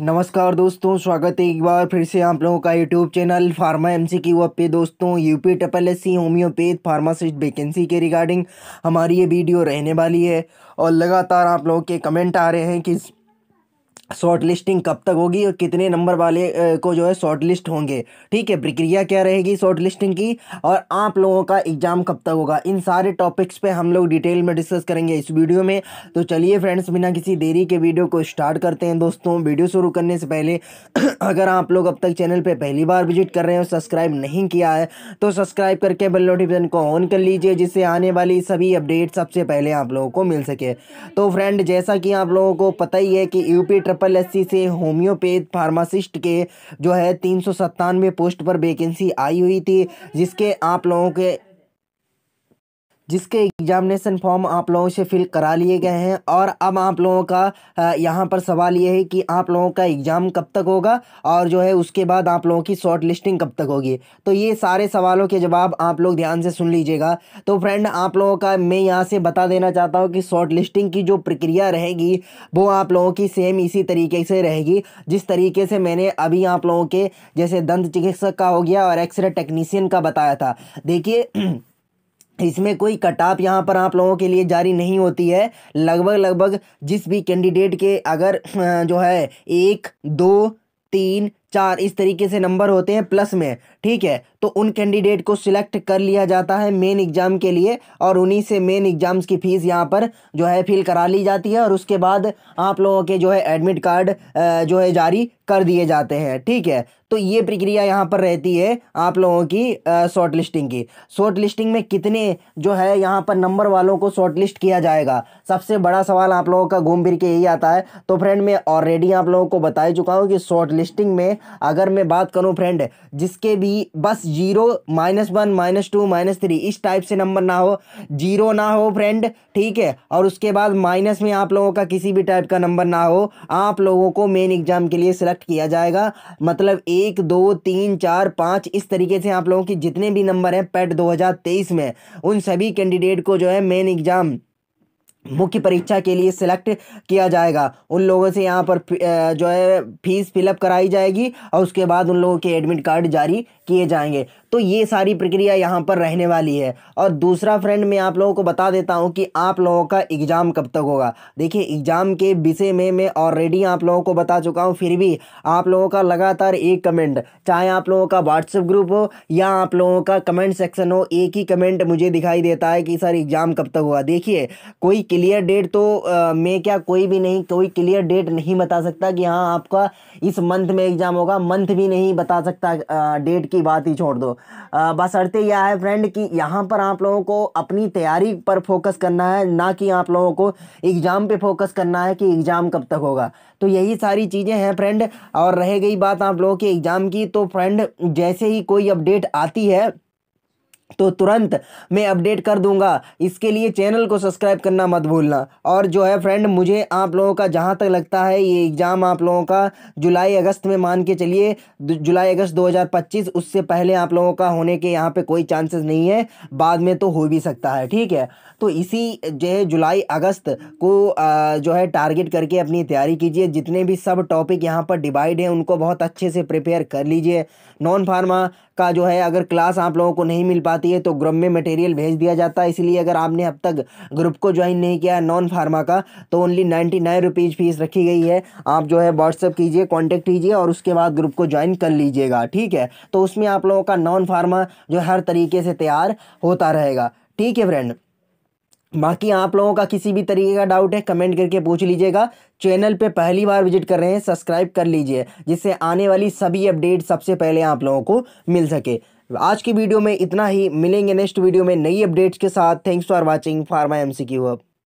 नमस्कार दोस्तों स्वागत है एक बार फिर से आप लोगों का यूट्यूब चैनल फार्मा एमसी की वे पे दोस्तों UP triple S C homeopath pharmacist vacancy के रिगार्डिंग हमारी ये वीडियो रहने वाली है और लगातार आप लोगों के कमेंट आ रहे हैं कि शॉर्ट लिस्टिंग कब तक होगी और कितने नंबर वाले को जो है शॉर्ट लिस्ट होंगे ठीक है प्रक्रिया क्या रहेगी शॉर्ट लिस्टिंग की और आप लोगों का एग्ज़ाम कब तक होगा इन सारे टॉपिक्स पे हम लोग डिटेल में डिस्कस करेंगे इस वीडियो में तो चलिए फ्रेंड्स बिना किसी देरी के वीडियो को स्टार्ट करते हैं दोस्तों वीडियो शुरू करने से पहले अगर आप लोग अब तक चैनल पर पहली बार विजिट कर रहे हैं और सब्सक्राइब नहीं किया है तो सब्सक्राइब करके बेल नोटिफिकेशन को ऑन कर लीजिए जिससे आने वाली सभी अपडेट सबसे पहले आप लोगों को मिल सके तो फ्रेंड जैसा कि आप लोगों को पता ही है कि यूपी ट्रिपल एससी से होम्योपैथ फार्मासिस्ट के जो है तीन पोस्ट पर वैकेंसी आई हुई थी जिसके आप लोगों के जिसके एग्जामिनेशन फॉर्म आप लोगों से फिल करा लिए गए हैं और अब आप लोगों का यहाँ पर सवाल ये है कि आप लोगों का एग्ज़ाम कब तक होगा और जो है उसके बाद आप लोगों की शॉर्ट लिस्टिंग कब तक होगी तो ये सारे सवालों के जवाब आप लोग ध्यान से सुन लीजिएगा तो फ्रेंड आप लोगों का मैं यहाँ से बता देना चाहता हूँ कि शॉर्ट लिस्टिंग की जो प्रक्रिया रहेगी वो आप लोगों की सेम इसी तरीके से रहेगी जिस तरीके से मैंने अभी आप लोगों के जैसे दंत चिकित्सक का हो गया और एक्सरे टेक्नीसियन का बताया था देखिए इसमें कोई कटाप यहाँ पर आप लोगों के लिए जारी नहीं होती है लगभग लगभग जिस भी कैंडिडेट के अगर जो है एक दो तीन चार इस तरीके से नंबर होते हैं प्लस में ठीक है तो उन कैंडिडेट को सिलेक्ट कर लिया जाता है मेन एग्ज़ाम के लिए और उन्हीं से मेन एग्ज़ाम्स की फ़ीस यहाँ पर जो है फिल करा ली जाती है और उसके बाद आप लोगों के जो है एडमिट कार्ड जो है जारी कर दिए जाते हैं ठीक है तो ये प्रक्रिया यहाँ पर रहती है आप लोगों की शॉर्ट लिस्टिंग की शॉर्ट लिस्टिंग में कितने जो है यहाँ पर नंबर वालों को शॉर्ट लिस्ट किया जाएगा सबसे बड़ा सवाल आप लोगों का घूम फिर के यही आता है तो फ्रेंड मैं ऑलरेडी आप लोगों को बता ही चुका हूँ कि शॉर्ट लिस्टिंग में अगर मैं बात करूँ फ्रेंड जिसके भी बस zero minus one minus two minus three इस टाइप से नंबर ना हो जीरो ना हो फ्रेंड ठीक है और उसके बाद माइनस में आप लोगों का किसी भी टाइप का नंबर ना हो आप लोगों को मेन एग्जाम के लिए सिलेक्ट सेलेक्ट किया जाएगा मतलब एक दो तीन चार पाँच इस तरीके से आप लोगों के जितने भी नंबर हैं पेट 2023 में उन सभी कैंडिडेट को जो है मेन एग्ज़ाम मुख्य परीक्षा के लिए सिलेक्ट किया जाएगा उन लोगों से यहाँ पर जो है फीस फिलअप कराई जाएगी और उसके बाद उन लोगों के एडमिट कार्ड जारी किए जाएंगे तो ये सारी प्रक्रिया यहाँ पर रहने वाली है और दूसरा फ्रेंड मैं आप लोगों को बता देता हूँ कि आप लोगों का एग्ज़ाम कब तक होगा देखिए एग्ज़ाम के विषय में मैं ऑलरेडी आप लोगों को बता चुका हूँ फिर भी आप लोगों का लगातार एक कमेंट चाहे आप लोगों का व्हाट्सएप ग्रुप हो या आप लोगों का कमेंट सेक्शन हो एक ही कमेंट मुझे दिखाई देता है कि सर एग्ज़ाम कब तक होगा देखिए कोई क्लियर डेट तो मैं क्या कोई भी नहीं कोई क्लियर डेट नहीं बता सकता कि हाँ आपका इस मंथ में एग्ज़ाम होगा मंथ भी नहीं बता सकता डेट की बात ही छोड़ दो बस अड़ते यह है फ्रेंड कि यहाँ पर आप लोगों को अपनी तैयारी पर फोकस करना है ना कि आप लोगों को एग्ज़ाम पे फोकस करना है कि एग्ज़ाम कब तक होगा तो यही सारी चीज़ें हैं फ्रेंड और रह गई बात आप लोगों के एग्ज़ाम की तो फ्रेंड जैसे ही कोई अपडेट आती है तो तुरंत मैं अपडेट कर दूंगा इसके लिए चैनल को सब्सक्राइब करना मत भूलना और जो है फ्रेंड मुझे आप लोगों का जहाँ तक लगता है ये एग्ज़ाम आप लोगों का जुलाई अगस्त में मान के चलिए जुलाई अगस्त 2025 उससे पहले आप लोगों का होने के यहाँ पे कोई चांसेस नहीं है बाद में तो हो भी सकता है ठीक है तो इसी जो है जुलाई अगस्त को जो है टारगेट करके अपनी तैयारी कीजिए जितने भी सब टॉपिक यहाँ पर डिवाइड हैं उनको बहुत अच्छे से प्रिपेयर कर लीजिए नॉन फार्मा का जो है अगर क्लास आप लोगों को नहीं मिल पाती है तो ग्रुप में मटेरियल भेज दिया जाता है इसलिए अगर आपने अब तक ग्रुप को ज्वाइन नहीं किया है नॉन फार्मा का तो only ninety nine rupees fees रखी गई है आप जो है व्हाट्सअप कीजिए कॉन्टैक्ट कीजिए और उसके बाद ग्रुप को ज्वाइन कर लीजिएगा ठीक है तो उसमें आप लोगों का नॉन फार्मा जो हर तरीके से तैयार होता रहेगा ठीक है फ्रेंड बाकी आप लोगों का किसी भी तरीके का डाउट है कमेंट करके पूछ लीजिएगा चैनल पे पहली बार विजिट कर रहे हैं सब्सक्राइब कर लीजिए जिससे आने वाली सभी अपडेट सबसे पहले आप लोगों को मिल सके आज की वीडियो में इतना ही मिलेंगे नेक्स्ट वीडियो में नई अपडेट्स के साथ thanks for watching pharma M C